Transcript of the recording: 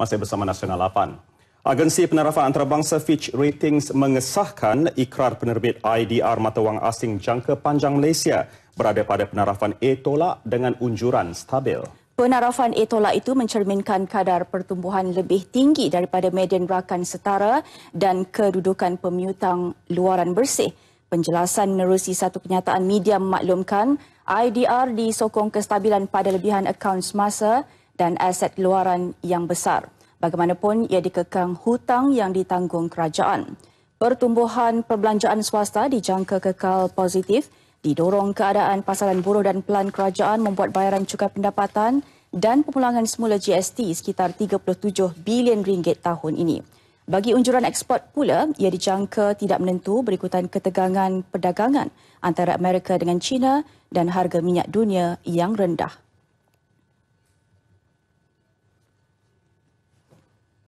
masih bersama Nasional 8. Agensi Penerafan Antarabangsa Fitch Ratings mengesahkan ikrar penerbit IDR mata wang asing jangka panjang Malaysia berada pada penarafan A tolak dengan unjuran stabil. Penarafan A tolak itu mencerminkan kadar pertumbuhan lebih tinggi daripada median rakan setara dan kedudukan pemiutang luaran bersih. Penjelasan menerusi satu kenyataan media memaklumkan IDR disokong kestabilan pada lebihan akaun semasa dan aset luaran yang besar. Bagaimanapun, ia dikekang hutang yang ditanggung kerajaan. Pertumbuhan perbelanjaan swasta dijangka kekal positif, didorong keadaan pasaran buruh dan pelan kerajaan membuat bayaran cukai pendapatan dan pemulangan semula GST sekitar 37 bilion ringgit tahun ini. Bagi unjuran ekspor pula, ia dijangka tidak menentu berikutan ketegangan perdagangan antara Amerika dengan China dan harga minyak dunia yang rendah.